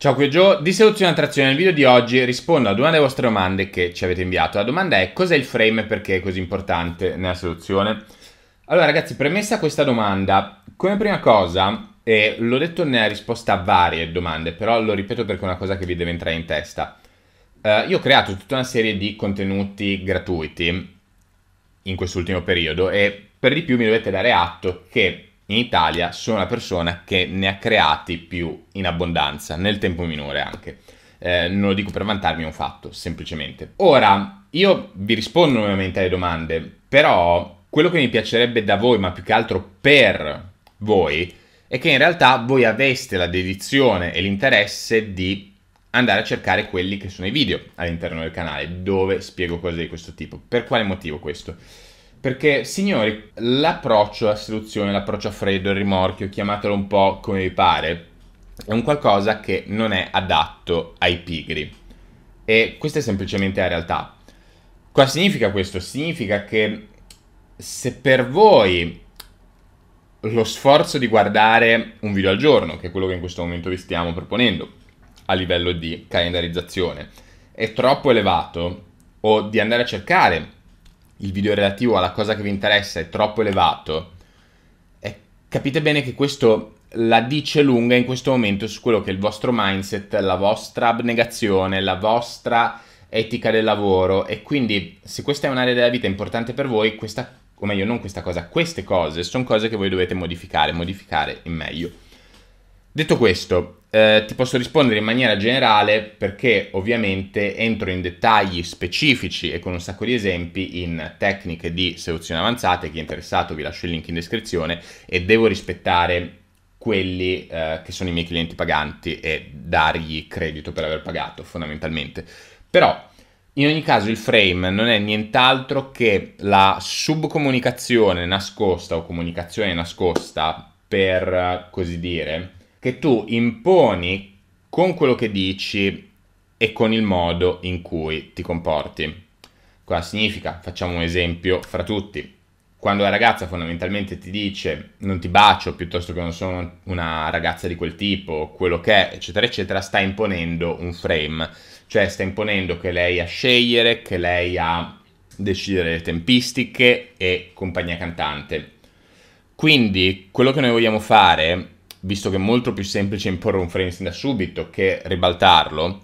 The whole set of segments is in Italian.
Ciao qui è Joe, di soluzione attrazione nel video di oggi rispondo ad una delle vostre domande che ci avete inviato. La domanda è cos'è il frame e perché è così importante nella soluzione? Allora ragazzi, premessa questa domanda, come prima cosa, e l'ho detto nella risposta a varie domande, però lo ripeto perché è una cosa che vi deve entrare in testa. Eh, io ho creato tutta una serie di contenuti gratuiti in quest'ultimo periodo e per di più mi dovete dare atto che in Italia sono la persona che ne ha creati più in abbondanza, nel tempo minore anche. Eh, non lo dico per vantarmi, è un fatto, semplicemente. Ora, io vi rispondo nuovamente alle domande, però quello che mi piacerebbe da voi, ma più che altro per voi, è che in realtà voi aveste la dedizione e l'interesse di andare a cercare quelli che sono i video all'interno del canale dove spiego cose di questo tipo. Per quale motivo questo? Perché, signori, l'approccio a seduzione, l'approccio a freddo, il rimorchio, chiamatelo un po' come vi pare, è un qualcosa che non è adatto ai pigri. E questa è semplicemente la realtà. Cosa significa questo? Significa che se per voi lo sforzo di guardare un video al giorno, che è quello che in questo momento vi stiamo proponendo a livello di calendarizzazione, è troppo elevato, o di andare a cercare il video relativo alla cosa che vi interessa è troppo elevato, eh, capite bene che questo la dice lunga in questo momento su quello che è il vostro mindset, la vostra abnegazione, la vostra etica del lavoro e quindi se questa è un'area della vita importante per voi, questa, o meglio non questa cosa, queste cose sono cose che voi dovete modificare, modificare in meglio. Detto questo, eh, ti posso rispondere in maniera generale perché ovviamente entro in dettagli specifici e con un sacco di esempi in tecniche di seduzione avanzate, chi è interessato vi lascio il link in descrizione e devo rispettare quelli eh, che sono i miei clienti paganti e dargli credito per aver pagato fondamentalmente. Però in ogni caso il frame non è nient'altro che la subcomunicazione nascosta o comunicazione nascosta per eh, così dire che tu imponi con quello che dici e con il modo in cui ti comporti. Cosa significa? Facciamo un esempio fra tutti. Quando la ragazza fondamentalmente ti dice non ti bacio piuttosto che non sono una ragazza di quel tipo, quello che è, eccetera, eccetera, sta imponendo un frame, cioè sta imponendo che lei ha scegliere, che lei ha decidere le tempistiche e compagnia cantante. Quindi quello che noi vogliamo fare visto che è molto più semplice imporre un frame da subito che ribaltarlo,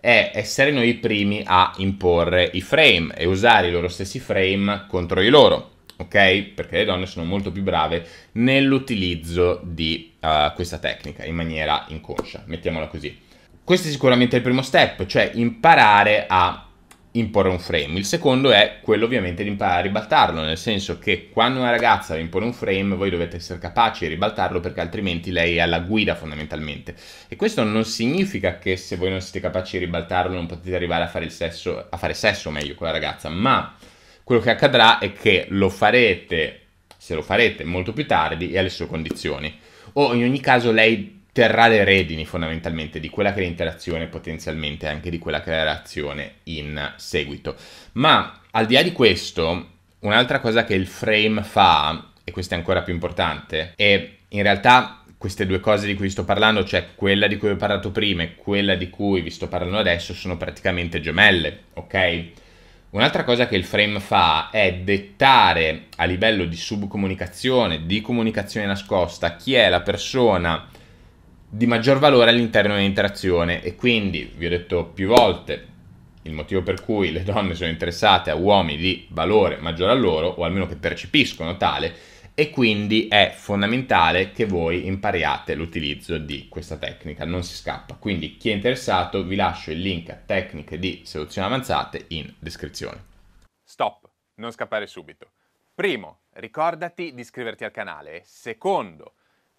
è essere noi i primi a imporre i frame e usare i loro stessi frame contro di loro, ok? Perché le donne sono molto più brave nell'utilizzo di uh, questa tecnica in maniera inconscia, mettiamola così. Questo è sicuramente il primo step, cioè imparare a imporre un frame, il secondo è quello ovviamente di imparare a ribaltarlo, nel senso che quando una ragazza vi impone un frame voi dovete essere capaci di ribaltarlo perché altrimenti lei è alla guida fondamentalmente. E questo non significa che se voi non siete capaci di ribaltarlo non potete arrivare a fare il sesso, a fare sesso meglio con la ragazza, ma quello che accadrà è che lo farete, se lo farete, molto più tardi e alle sue condizioni. O in ogni caso lei terrà le redini fondamentalmente di quella che è l'interazione, potenzialmente anche di quella che è la reazione in seguito. Ma al di là di questo, un'altra cosa che il frame fa, e questo è ancora più importante, è in realtà queste due cose di cui vi sto parlando, cioè quella di cui ho parlato prima e quella di cui vi sto parlando adesso, sono praticamente gemelle, ok? Un'altra cosa che il frame fa è dettare a livello di subcomunicazione, di comunicazione nascosta, chi è la persona di maggior valore all'interno dell'interazione e quindi, vi ho detto più volte, il motivo per cui le donne sono interessate a uomini di valore maggiore a loro, o almeno che percepiscono tale, e quindi è fondamentale che voi impariate l'utilizzo di questa tecnica, non si scappa. Quindi chi è interessato vi lascio il link a tecniche di seduzione avanzate in descrizione. Stop, non scappare subito. Primo, ricordati di iscriverti al canale. Secondo,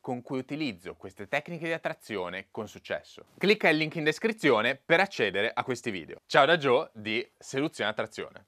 con cui utilizzo queste tecniche di attrazione con successo. Clicca il link in descrizione per accedere a questi video. Ciao da Joe di Seduzione Attrazione.